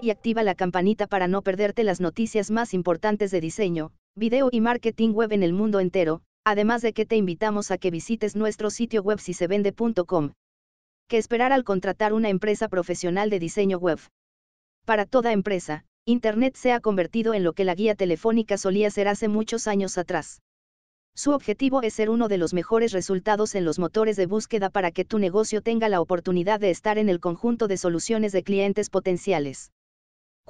y activa la campanita para no perderte las noticias más importantes de diseño, video y marketing web en el mundo entero, además de que te invitamos a que visites nuestro sitio web vende.com. ¿Qué esperar al contratar una empresa profesional de diseño web? Para toda empresa, Internet se ha convertido en lo que la guía telefónica solía ser hace muchos años atrás. Su objetivo es ser uno de los mejores resultados en los motores de búsqueda para que tu negocio tenga la oportunidad de estar en el conjunto de soluciones de clientes potenciales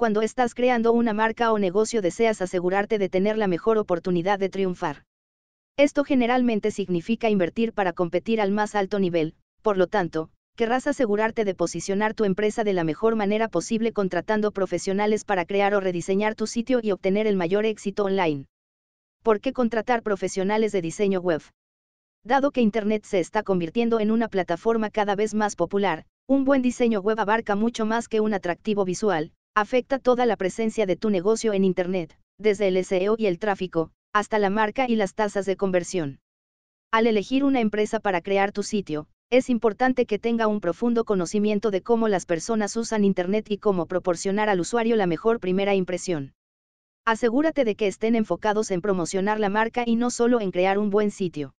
cuando estás creando una marca o negocio deseas asegurarte de tener la mejor oportunidad de triunfar. Esto generalmente significa invertir para competir al más alto nivel, por lo tanto, querrás asegurarte de posicionar tu empresa de la mejor manera posible contratando profesionales para crear o rediseñar tu sitio y obtener el mayor éxito online. ¿Por qué contratar profesionales de diseño web? Dado que Internet se está convirtiendo en una plataforma cada vez más popular, un buen diseño web abarca mucho más que un atractivo visual, Afecta toda la presencia de tu negocio en Internet, desde el SEO y el tráfico, hasta la marca y las tasas de conversión. Al elegir una empresa para crear tu sitio, es importante que tenga un profundo conocimiento de cómo las personas usan Internet y cómo proporcionar al usuario la mejor primera impresión. Asegúrate de que estén enfocados en promocionar la marca y no solo en crear un buen sitio.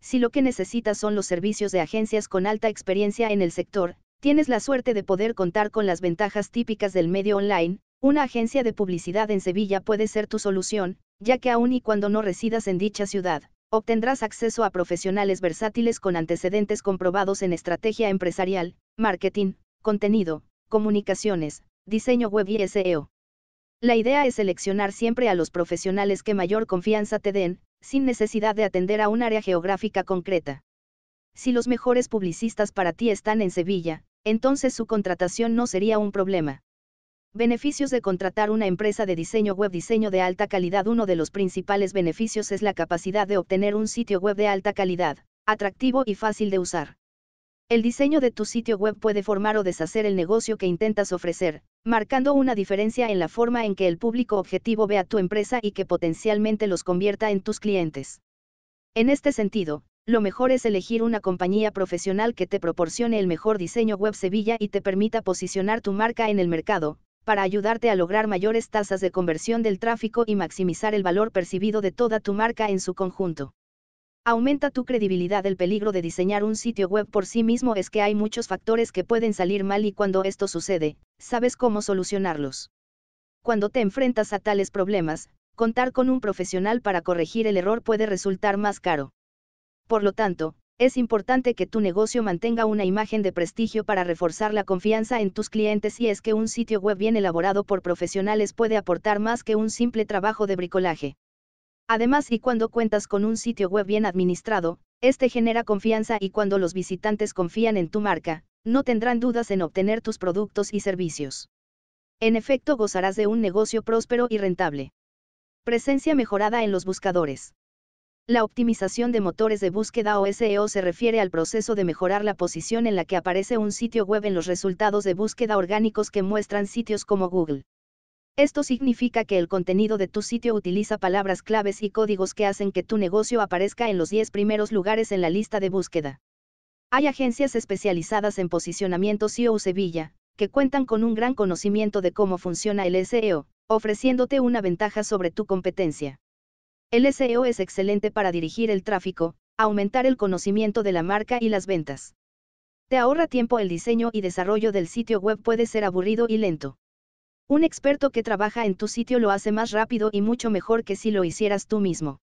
Si lo que necesitas son los servicios de agencias con alta experiencia en el sector, Tienes la suerte de poder contar con las ventajas típicas del medio online, una agencia de publicidad en Sevilla puede ser tu solución, ya que aun y cuando no residas en dicha ciudad, obtendrás acceso a profesionales versátiles con antecedentes comprobados en estrategia empresarial, marketing, contenido, comunicaciones, diseño web y SEO. La idea es seleccionar siempre a los profesionales que mayor confianza te den, sin necesidad de atender a un área geográfica concreta. Si los mejores publicistas para ti están en Sevilla, entonces su contratación no sería un problema. Beneficios de contratar una empresa de diseño web Diseño de alta calidad Uno de los principales beneficios es la capacidad de obtener un sitio web de alta calidad, atractivo y fácil de usar. El diseño de tu sitio web puede formar o deshacer el negocio que intentas ofrecer, marcando una diferencia en la forma en que el público objetivo ve a tu empresa y que potencialmente los convierta en tus clientes. En este sentido, lo mejor es elegir una compañía profesional que te proporcione el mejor diseño web Sevilla y te permita posicionar tu marca en el mercado, para ayudarte a lograr mayores tasas de conversión del tráfico y maximizar el valor percibido de toda tu marca en su conjunto. Aumenta tu credibilidad. El peligro de diseñar un sitio web por sí mismo es que hay muchos factores que pueden salir mal y cuando esto sucede, sabes cómo solucionarlos. Cuando te enfrentas a tales problemas, contar con un profesional para corregir el error puede resultar más caro. Por lo tanto, es importante que tu negocio mantenga una imagen de prestigio para reforzar la confianza en tus clientes y es que un sitio web bien elaborado por profesionales puede aportar más que un simple trabajo de bricolaje. Además, y cuando cuentas con un sitio web bien administrado, este genera confianza y cuando los visitantes confían en tu marca, no tendrán dudas en obtener tus productos y servicios. En efecto, gozarás de un negocio próspero y rentable. Presencia mejorada en los buscadores. La optimización de motores de búsqueda o SEO se refiere al proceso de mejorar la posición en la que aparece un sitio web en los resultados de búsqueda orgánicos que muestran sitios como Google. Esto significa que el contenido de tu sitio utiliza palabras claves y códigos que hacen que tu negocio aparezca en los 10 primeros lugares en la lista de búsqueda. Hay agencias especializadas en posicionamiento SEO Sevilla, que cuentan con un gran conocimiento de cómo funciona el SEO, ofreciéndote una ventaja sobre tu competencia. El SEO es excelente para dirigir el tráfico, aumentar el conocimiento de la marca y las ventas. Te ahorra tiempo el diseño y desarrollo del sitio web puede ser aburrido y lento. Un experto que trabaja en tu sitio lo hace más rápido y mucho mejor que si lo hicieras tú mismo.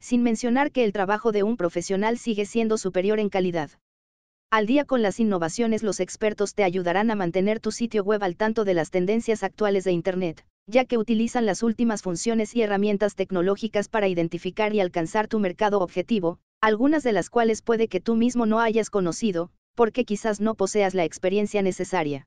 Sin mencionar que el trabajo de un profesional sigue siendo superior en calidad. Al día con las innovaciones los expertos te ayudarán a mantener tu sitio web al tanto de las tendencias actuales de Internet ya que utilizan las últimas funciones y herramientas tecnológicas para identificar y alcanzar tu mercado objetivo, algunas de las cuales puede que tú mismo no hayas conocido, porque quizás no poseas la experiencia necesaria.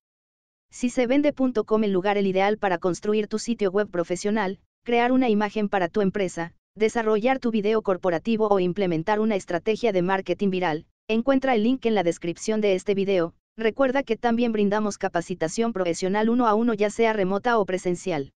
Si se vende.com el lugar el ideal para construir tu sitio web profesional, crear una imagen para tu empresa, desarrollar tu video corporativo o implementar una estrategia de marketing viral, encuentra el link en la descripción de este video, Recuerda que también brindamos capacitación profesional uno a uno ya sea remota o presencial.